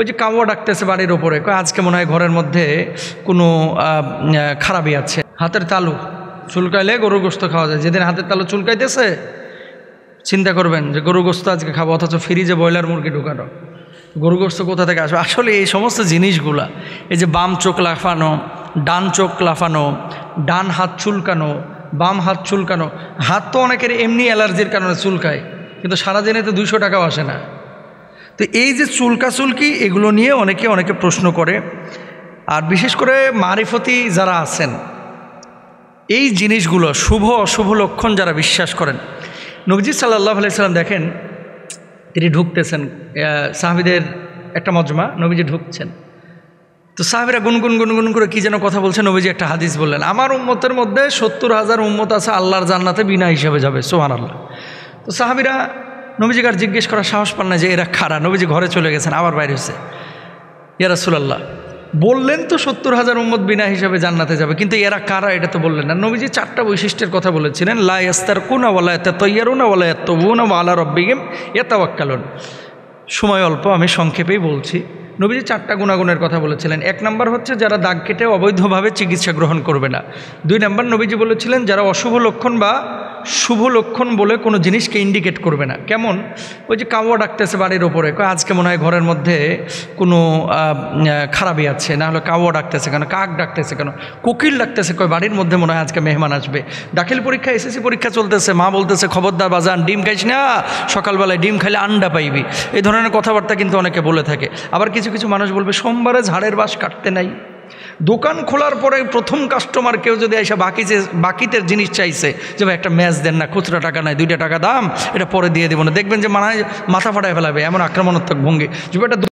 ওই যে কাওয়া ডাকতেছে বাড়ির ওপরে আজকে মনে হয় ঘরের মধ্যে কোনো খারাপই আছে হাতের তালু চুলকাইলে গরু গোস্ত খাওয়া যায় যেদিন হাতের তালু চুলকাইতেছে চিন্তা করবেন যে গরু গোস্ত আজকে খাবো অথচ ফ্রিজে ব্রয়লার মুরগি ঢুকানো গরু গোস্ত কোথা থেকে আসবে আসলে এই সমস্ত জিনিসগুলা এই যে বাম চোখ লাফানো ডান চোখ লাফানো ডান হাত চুলকানো বাম হাত চুলকানো হাত তো অনেকের এমনি অ্যালার্জির কারণে চুলকায় কিন্তু সারা দিনে তো দুইশো টাকাও আসে না তো এই যে চুলকাচুলকি এগুলো নিয়ে অনেকে অনেকে প্রশ্ন করে আর বিশেষ করে মারিফতি যারা আছেন এই জিনিসগুলো শুভ অশুভ লক্ষণ যারা বিশ্বাস করেন নবজি সাল্লাহ আলাইসাল্লাম দেখেন তিনি ঢুকতেছেন সাহাবিদের একটা মজমা নবীজি ঢুকছেন তো সাহেবেরা গুনগুন গুনগুন করে কি যেন কথা বলছে নবীজি একটা হাদিস বললেন আমার উম্মতের মধ্যে সত্তর হাজার উম্মত আছে আল্লাহর জান্নাতে বিনা হিসাবে যাবে সোহান আল্লাহ তো সাহাবিরা নবীজিকে আর জিজ্ঞেস করার সাহস পান না যে এরা খারা নবীজি ঘরে চলে গেছেন আবার বাইরে হয়েছে ইয়ারা সুলাল্লাহ বললেন তো সত্তর হাজার উম্মদ বিনা হিসাবে জান্নাতে যাবে কিন্তু এরা কারা এটা তো বললেন না নবীজি চারটা বৈশিষ্ট্যের কথা বলেছিলেন লাইস্তার কুনা বলা এত তৈয়ারুনা বলা এত বুনা আলা রব্বিগিম এতাওয়াক্কালন সময় অল্প আমি সংক্ষেপেই বলছি নবীজি চারটা গুণাগুণের কথা বলেছিলেন এক নম্বর হচ্ছে যারা দাগ কেটে অবৈধভাবে চিকিৎসা গ্রহণ করবে না দুই নম্বর নবীজি বলেছিলেন যারা অশুভ লক্ষণ বা শুভ লক্ষণ বলে কোনো জিনিসকে ইন্ডিকেট করবে না কেমন ওই যে কাওয়া ডাকতেছে বাড়ির ওপরে আজকে মনে হয় ঘরের মধ্যে কোনো খারাপই আছে না হলে কাওয়া ডাকতেছে কেন কাক ডাকতেছে কেন কোকিল ডাকতেছে কয় বাড়ির মধ্যে মনে হয় আজকে মেহমান আসবে দাখিল পরীক্ষা এসএসসি পরীক্ষা চলতেছে মা বলতেছে খবরদার বাজান ডিম খাইস না সকালবেলায় ডিম খাইলে আন্ডা পাইবি এই ধরনের কথাবার্তা কিন্তু অনেকে বলে থাকে আবার কিছু কিছু কিছু মানুষ বলবে সোমবারে ঝাড়ের বাস কাটতে নাই দোকান খোলার পরে প্রথম কাস্টমার কেউ যদি এসে বাকি যে বাকিতে জিনিস চাইছে যে ভাই একটা ম্যাচ দেন না খুচরা টাকা নাই দুইটা টাকা দাম এটা পরে দিয়ে দেবো না দেখবেন যে মানায় মাথা ফাটায় ফেলাবে এমন আক্রমণাত্মক ভঙ্গি যে একটা